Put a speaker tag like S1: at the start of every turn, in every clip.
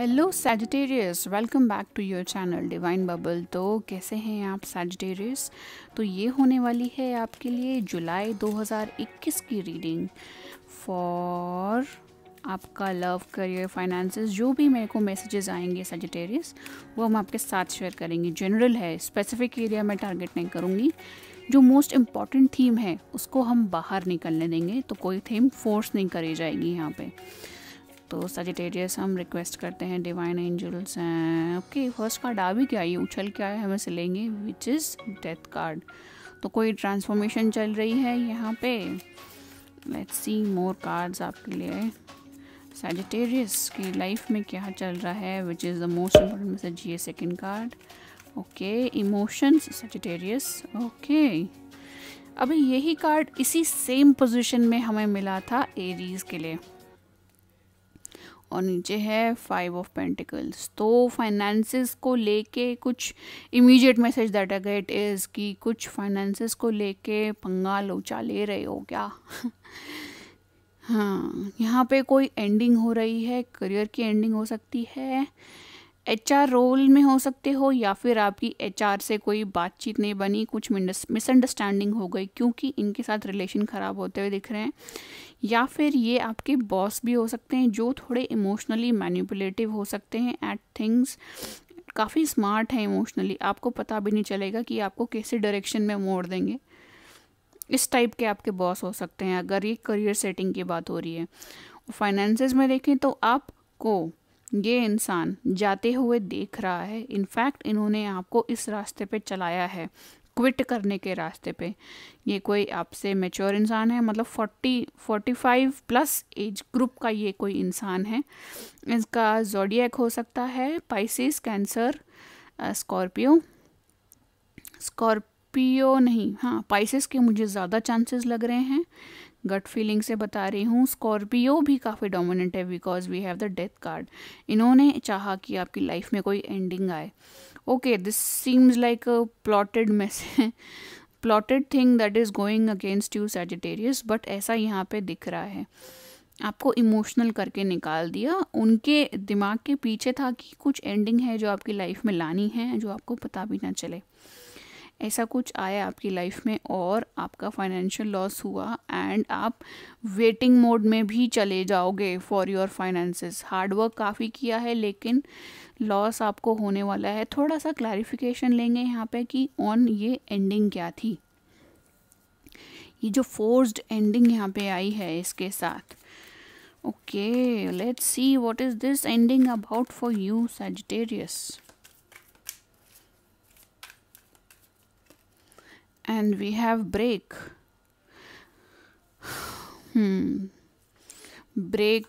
S1: Hello Sagittarius welcome back to your channel divine bubble तो कैसे हैं आप सैजिटेरियस तो ये होने वाली है आपके लिए जुलाई 2021 की रीडिंग फॉर आपका लव करियर फाइनेंसेस जो भी मेरे को मैसेजेस आएंगे सजिटेरियस वो हम आपके साथ शेयर करेंगे जनरल है स्पेसिफिक एरिया में टारगेट नहीं करूँगी जो मोस्ट इम्पॉर्टेंट थीम है उसको हम बाहर निकलने देंगे तो कोई थीम फोर्स नहीं करी जाएगी यहाँ पर तो सजिटेरियस हम रिक्वेस्ट करते हैं डिवाइन एंजल्स हैं ओके फर्स्ट कार्ड आ भी क्या ये उछल के आया हमें से लेंगे विच इज़ डेथ कार्ड तो कोई ट्रांसफॉर्मेशन चल रही है यहाँ पे लेट्स सी मोर कार्ड्स आपके लिए सजिटेरियस की लाइफ में क्या चल रहा है which is the most important message ये second card okay emotions Sagittarius okay अभी यही कार्ड इसी सेम पोजीशन में हमें मिला था एरीज के लिए और नीचे है फाइव ऑफ पेंटिकल्स तो फाइनेंसेस को लेके कुछ इमीडिएट मैसेज दैट अगर इट इज़ कि कुछ फाइनेंसेस को लेके पंगा लोचा ले रहे हो क्या हाँ यहाँ पे कोई एंडिंग हो रही है करियर की एंडिंग हो सकती है एच रोल में हो सकते हो या फिर आपकी एच से कोई बातचीत नहीं बनी कुछ मिसअंडरस्टैंडिंग हो गई क्योंकि इनके साथ रिलेशन ख़राब होते हुए दिख रहे हैं या फिर ये आपके बॉस भी हो सकते हैं जो थोड़े इमोशनली मैनिपुलेटिव हो सकते हैं एट थिंग्स काफ़ी स्मार्ट हैं इमोशनली आपको पता भी नहीं चलेगा कि आपको कैसे डायरेक्शन में मोड़ देंगे इस टाइप के आपके बॉस हो सकते हैं अगर ये करियर सेटिंग की बात हो रही है फाइनेंसेस में देखें तो आपको ये इंसान जाते हुए देख रहा है इनफैक्ट इन्होंने आपको इस रास्ते पे चलाया है क्विट करने के रास्ते पे ये कोई आपसे मेच्योर इंसान है मतलब forty forty five plus age group का ये कोई इंसान है इसका जोडियक हो सकता है पाइसिस कैंसर स्कॉर्पियो स्कॉर्पियो नहीं हाँ पाइसिस के मुझे ज़्यादा चांसेस लग रहे हैं गट फीलिंग से बता रही हूँ स्कॉर्पियो भी काफ़ी डोमिनेंट है because we have the death card इन्होंने चाहा कि आपकी लाइफ में कोई एंडिंग आए okay this seems like a plotted messy plotted thing that is going against you Sagittarius but ऐसा यहाँ पे दिख रहा है आपको इमोशनल करके निकाल दिया उनके दिमाग के पीछे था कि कुछ एंडिंग है जो आपकी लाइफ में लानी है जो आपको पता भी ना चले ऐसा कुछ आया आपकी लाइफ में और आपका फाइनेंशियल लॉस हुआ एंड आप वेटिंग मोड में भी चले जाओगे फॉर योर फाइनेंसेस हार्डवर्क काफ़ी किया है लेकिन लॉस आपको होने वाला है थोड़ा सा क्लैरिफिकेशन लेंगे यहाँ पे कि ऑन ये एंडिंग क्या थी ये जो फोर्स्ड एंडिंग यहाँ पे आई है इसके साथ okay let's see what is this ending about for you Sagittarius and we have break hmm break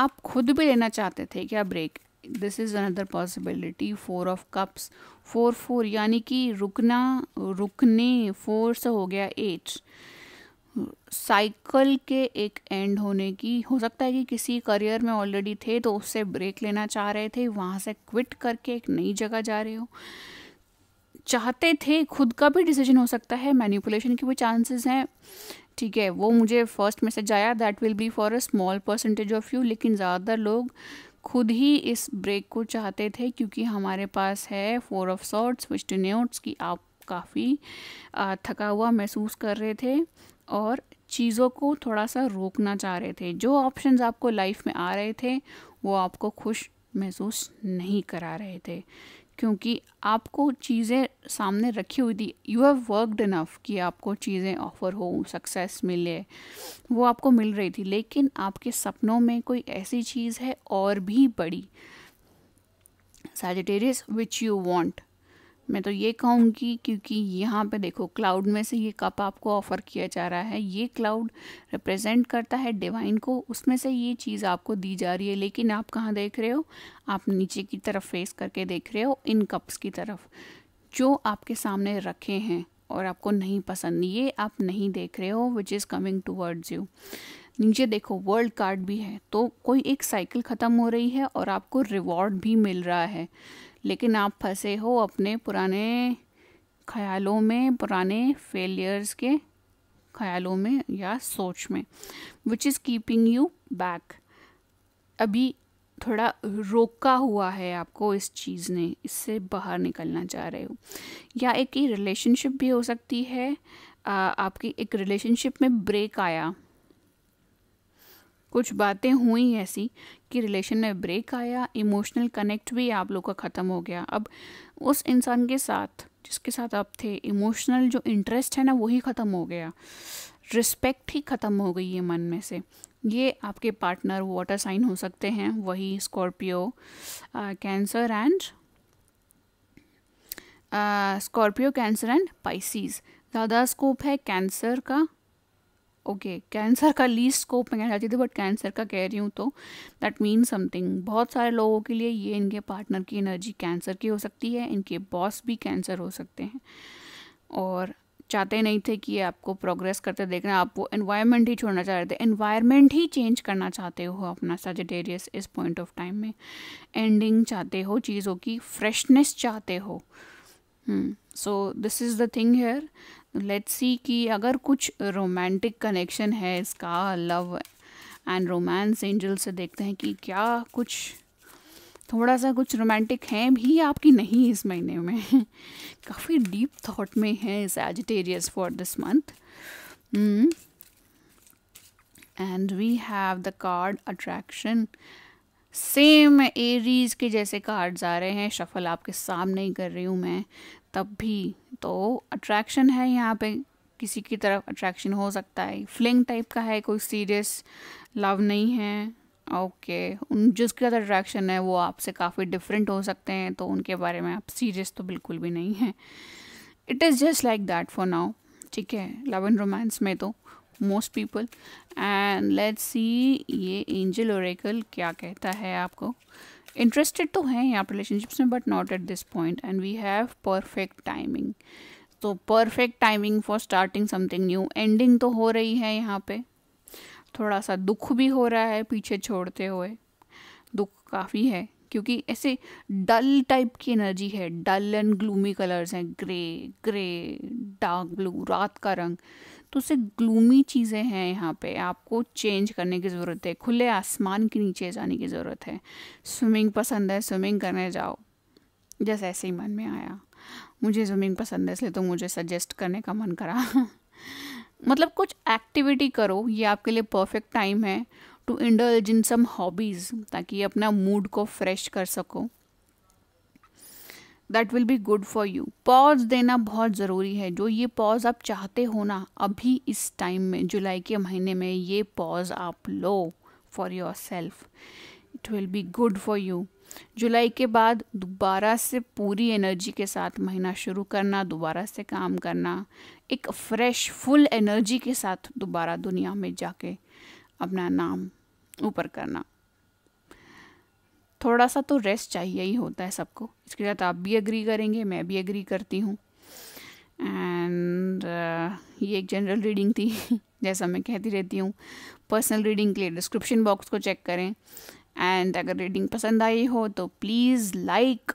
S1: आप खुद भी लेना चाहते थे क्या break this is another possibility four of cups four four यानी कि रुकना रुकने फोर से हो गया एट साइकिल के एक एंड होने की हो सकता है कि किसी करियर में ऑलरेडी थे तो उससे ब्रेक लेना चाह रहे थे वहाँ से क्विट करके एक नई जगह जा रहे हो चाहते थे खुद का भी डिसीजन हो सकता है मैनिपुलेशन के भी चांसेस हैं ठीक है वो मुझे फर्स्ट मैसेज आया that will be for a small percentage of you लेकिन ज़्यादातर लोग खुद ही इस ब्रेक को चाहते थे क्योंकि हमारे पास है फोर ऑफ सॉर्ट्स विस्ट न्यूट्स कि आप काफ़ी थका हुआ महसूस कर रहे थे और चीज़ों को थोड़ा सा रोकना चाह रहे थे जो ऑप्शंस आपको लाइफ में आ रहे थे वो आपको खुश महसूस नहीं करा रहे थे क्योंकि आपको चीज़ें सामने रखी हुई थी यू हैव वर्कड इनफ कि आपको चीज़ें ऑफर हो सक्सेस मिले वो आपको मिल रही थी लेकिन आपके सपनों में कोई ऐसी चीज़ है और भी बड़ी सैजिटेरियस विच यू वॉन्ट मैं तो ये कहूँगी क्योंकि यहाँ पे देखो क्लाउड में से ये कप आपको ऑफ़र किया जा रहा है ये क्लाउड रिप्रेजेंट करता है डिवाइन को उसमें से ये चीज़ आपको दी जा रही है लेकिन आप कहाँ देख रहे हो आप नीचे की तरफ फेस करके देख रहे हो इन कप्स की तरफ जो आपके सामने रखे हैं और आपको नहीं पसंद ये आप नहीं देख रहे हो which is coming towards you नीचे देखो वर्ल्ड कार्ड भी है तो कोई एक साइकिल ख़त्म हो रही है और आपको रिवॉर्ड भी मिल रहा है लेकिन आप फंसे हो अपने पुराने ख्यालों में पुराने फेलियर्स के ख्यालों में या सोच में which is keeping you back अभी थोड़ा रोका हुआ है आपको इस चीज़ ने इससे बाहर निकलना चाह रहे हो या एक ही रिलेशनशिप भी हो सकती है आपकी एक रिलेशनशिप में ब्रेक आया कुछ बातें हुई ऐसी कि रिलेशन में ब्रेक आया इमोशनल कनेक्ट भी आप लोग का ख़त्म हो गया अब उस इंसान के साथ जिसके साथ आप थे इमोशनल जो इंटरेस्ट है ना वही ख़त्म हो गया रिस्पेक्ट ही ख़त्म हो गई है मन में से ये आपके पार्टनर वाटर साइन हो सकते हैं वही Scorpio Cancer and Scorpio Cancer and Pisces ज़्यादा स्कोप है कैंसर का ओके कैंसर का लीस्ट स्कोप में कहना चाहती थी बट कैंसर का कह रही हूँ तो दैट मीन समथिंग बहुत सारे लोगों के लिए ये इनके पार्टनर की एनर्जी कैंसर की हो सकती है इनके बॉस भी कैंसर हो सकते हैं और चाहते नहीं थे कि ये आपको प्रोग्रेस करते देखना आप वो इन्वायरमेंट ही छोड़ना चाह रहे थे इन्वायरमेंट ही चेंज करना चाहते हो अपना सजेटेरियस इस पॉइंट ऑफ टाइम में एंडिंग चाहते हो चीज़ों की फ्रेशनेस चाहते हो so this is the thing here let's see कि अगर कुछ रोमांटिक कनेक्शन है इसका लव एंड रोमांस एंजल से देखते हैं कि क्या कुछ थोड़ा सा कुछ रोमांटिक हैं भी आपकी नहीं इस महीने में काफ़ी डीप थॉट में है इस Sagittarius for this month and we have the card attraction same Aries के जैसे कार्ड्स आ रहे हैं शफल आपके सामने ही कर रही हूँ मैं तब भी तो अट्रैक्शन है यहाँ पे किसी की तरफ अट्रैक्शन हो सकता है फ्लिंग टाइप का है कोई सीरियस लव नहीं है ओके okay. उन जिसके साथ अट्रैक्शन है वो आपसे काफ़ी डिफरेंट हो सकते हैं तो उनके बारे में आप सीरियस तो बिल्कुल भी नहीं हैं it is just like that for now ठीक है लव एंड रोमांस में तो most people and let's see ये एंजल ओरेकल क्या कहता है आपको इंटरेस्टेड तो हैं यहाँ पर रिलेशनशिप्स में but not at this point and we have perfect timing तो perfect timing for starting something new ending तो हो रही है यहाँ पे थोड़ा सा दुख भी हो रहा है पीछे छोड़ते हुए दुख काफ़ी है क्योंकि ऐसे डल टाइप की एनर्जी है डल एंड ग्लूमी कलर्स हैं ग्रे ग्रे डार्क ब्लू रात का रंग तो उसे ग्लूमी चीज़ें हैं यहाँ पे आपको चेंज करने की ज़रूरत है खुले आसमान के नीचे जाने की ज़रूरत है स्विमिंग पसंद है स्विमिंग करने जाओ जैसे ऐसे ही मन में आया मुझे स्विमिंग पसंद है इसलिए तो मुझे सजेस्ट करने का मन करा मतलब कुछ एक्टिविटी करो ये आपके लिए परफेक्ट टाइम है to indulge in some hobbies ताकि अपना मूड को फ्रेश कर सको that will be good for you pause देना बहुत ज़रूरी है जो ये पॉज आप चाहते हो ना अभी इस टाइम में जुलाई के महीने में ये पॉज आप लो for yourself it will be good for you जुलाई के बाद दोबारा से पूरी एनर्जी के साथ महीना शुरू करना दोबारा से काम करना एक फ्रेश फुल एनर्जी के साथ दोबारा दुनिया में जाके अपना नाम ऊपर करना थोड़ा सा तो रेस्ट चाहिए ही होता है सबको इसके साथ आप भी एग्री करेंगे मैं भी एग्री करती हूँ एंड uh, ये एक जनरल रीडिंग थी जैसा मैं कहती रहती हूँ पर्सनल रीडिंग के लिए डिस्क्रिप्शन बॉक्स को चेक करें एंड अगर रीडिंग पसंद आई हो तो प्लीज़ लाइक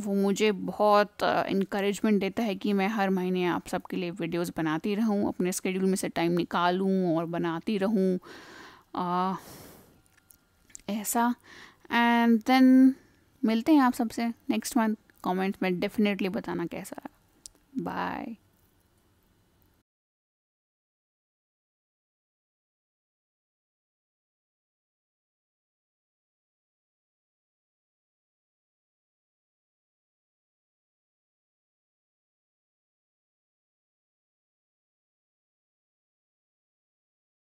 S1: वो मुझे बहुत इनक्रेजमेंट uh, देता है कि मैं हर महीने आप सबके लिए वीडियोस बनाती रहूं अपने स्केड्यूल में से टाइम निकालूं और बनाती रहूं uh, ऐसा एंड देन मिलते हैं आप सबसे नेक्स्ट मंथ कॉमेंट्स में डेफिनेटली बताना कैसा बाय